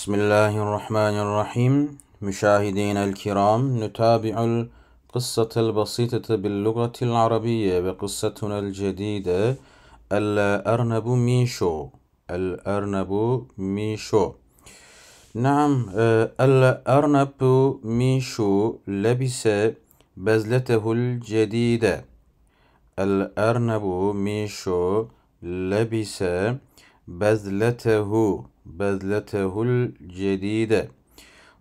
بسم الله الرحمن الرحيم مشاهدينا الكرام نتابع القصة البسيطة باللغة العربية بقصتنا الجديدة الأرنب ميشو الأرنب ميشو نعم الأرنب ميشو لبس بزلته الجديدة الأرنب ميشو لبس بذلته بذلته الجديدة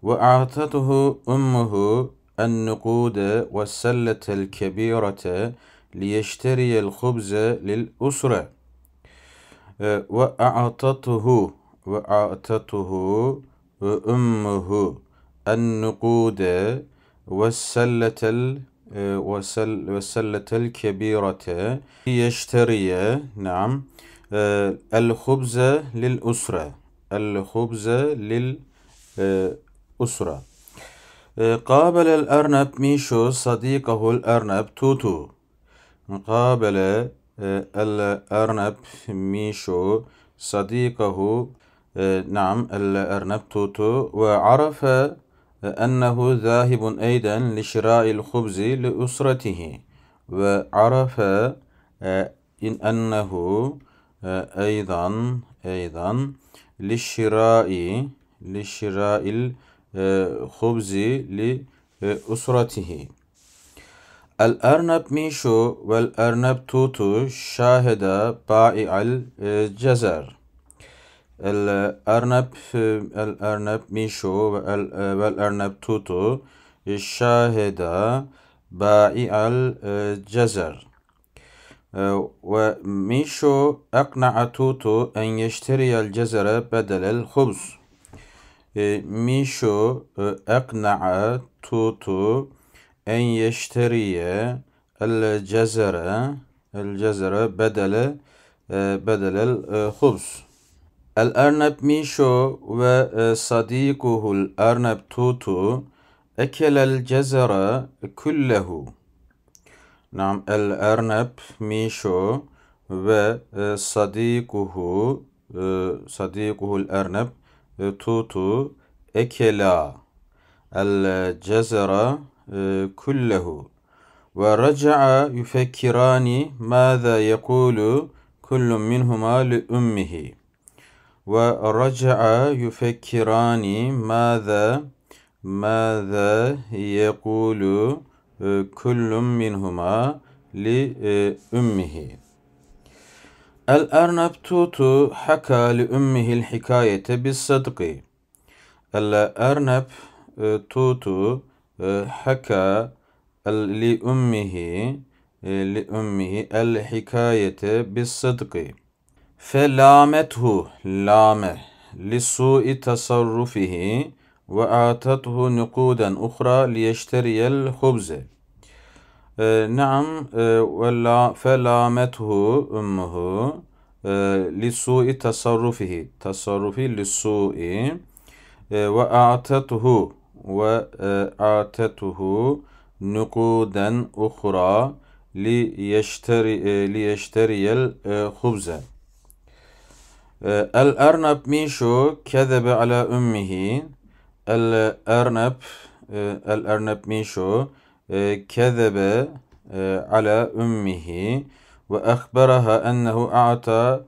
وأعطته أمه النقود والسلة الكبيرة ليشتري الخبز للأسرة وأعطته وأعطته أمه النقود والسلة والسلة الكبيرة ليشتري نعم الخبز للأسرة الخبز للأسرة قابل الأرنب ميشو صديقه الأرنب توتو قابل آه، الأرنب ميشو صديقه آه، نعم الأرنب توتو وعرف آه، أنه ذاهب أيضا لشراء الخبز لأسرته وعرف أنه أيضا أيضا للشراء للشراء الخبز آه، لأسرته الأرنب ميشو والأرنب توتو شاهد بائع الجزر الأرنب الأرنب ميشو والأرنب توتو شاهد بائع الجزر وميشو أقنع توتو أن يشتري الجزر بدل الخبز ميشو أقنع توتو أن يشتري الجزر الجزر بدل بدل الخبز الأرنب ميشو وصديقه الأرنب توتو أكل الجزر كله نعم الأرنب ميشو وصديقه آه، آه، صديقه الأرنب آه، توتو أكلا الجزر كله ورجع يفكران ماذا يقول كل منهما لأمه ورجع يفكران ماذا ماذا يقول كل منهما لأمه الأرنب توتو حكى لأمه الحكاية بالصدق الأرنب توتو حكى لأمه لأمه الحكاية بالصدق فلامته لامه لسوء تصرفه وأعطته نقودا أخرى ليشتري الخبز آه، نعم آه، ولا فلامته أمه آه، لسوء تصرفه تصرفي للسوء وأعطته وأعطته نقودا أخرى ليشتري ليشتري الخبز الأرنب ميشو كذب على أمه الأرنب الأرنب ميشو كذب على أمه وأخبرها أنه أعطى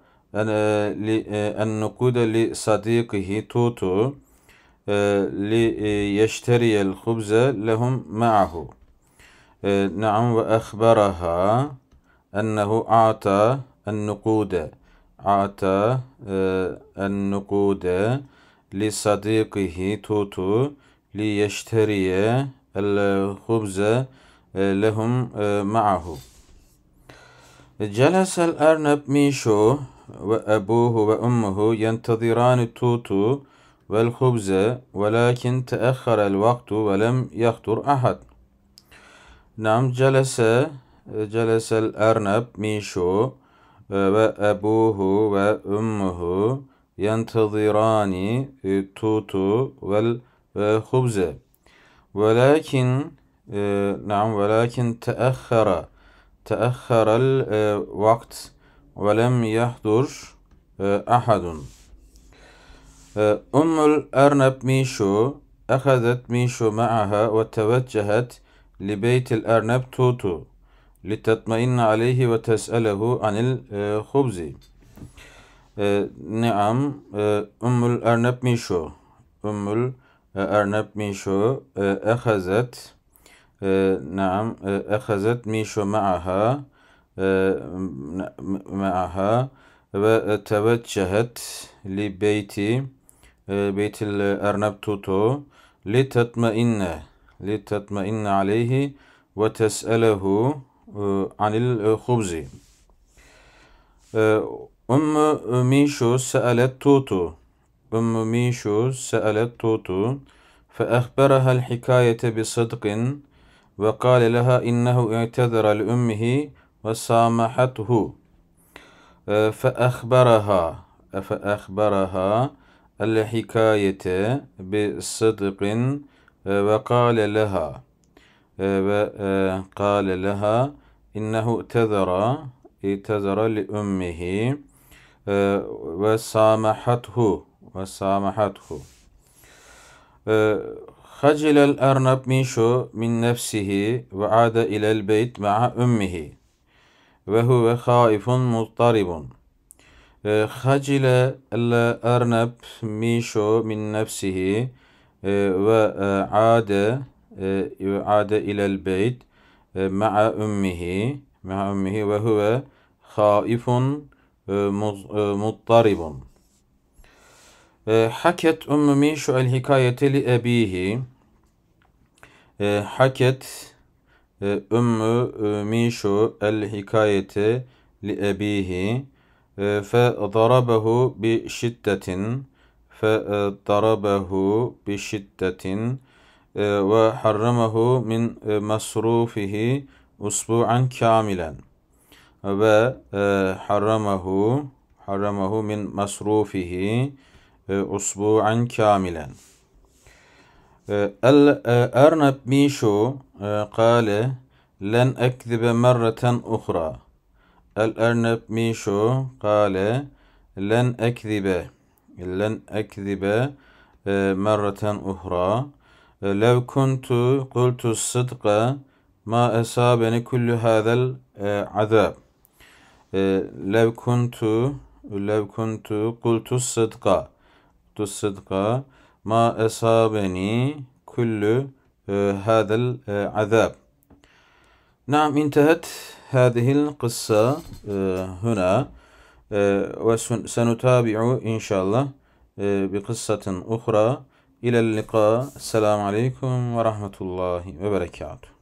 النقود لصديقه توتو ليشتري الخبز لهم معه نعم وأخبرها أنه أعطى النقود أعطى النقود لصديقه توتو ليشتري الخبز لهم معه جلس الأرنب ميشو وأبوه وأمه ينتظران توتو والخبز ولكن تأخر الوقت ولم يخطر أحد نعم جلس جلس الأرنب ميشو وأبوه وأمه ينتظران التوت والخبز ولكن آه، نعم ولكن تأخر تأخر الوقت آه، ولم يحضر آه، أحد أم الأرنب ميشو أخذت ميشو معها وتوجهت لبيت الأرنب توتو لتطمئن عليه وتسأله عن الخبز آه، نعم آه، أم الأرنب ميشو أم الأرنب ميشو آه، أخذت نعم أخذت ميشو معها معها وتوجهت لبيت بيت الأرنب توتو لتطمئن لتطمئن عليه وتسأله عن الخبز أم ميشو سألت توتو أم ميشو سألت توتو فأخبرها الحكاية بصدق وقال لها إنه اعتذر لأمه وسامحته فأخبرها فأخبرها الحكاية بصدق وقال لها وقال لها إنه اعتذر اعتذر لأمه أه، وسامحته وسامحته أه، خجل الأرنب ميشو من نفسه وعاد إلى البيت مع أمه وهو خائف مضطرب أه، خجل الأرنب ميشو من نفسه وعاد وعاد إلى البيت مع أمه مع أمه وهو خائف مضطرب أه، أه، مضطرب أه، حكت أم ميشو الحكاية لأبيه حكت أم ميشو الحكاية لأبيه فضربه بشدة فضربه بشدة وحرمه من مصروفه أسبوعا كاملا ve e, harramahu harramahu min masrufihi e, usbu'an kamilen. الأرنب ميشو قال لن أكذب مرة أخرى الأرنب ميشو قال لن أكذب لن أكذب مرة أخرى لو كنت قلت الصدق ما أصابني كل هذا العذاب لو كنت لو كنت قلت الصدق قلت الصدق ما أصابني كل هذا العذاب نعم انتهت هذه القصة هنا وسنتابع إن شاء الله بقصة أخرى إلى اللقاء السلام عليكم ورحمة الله وبركاته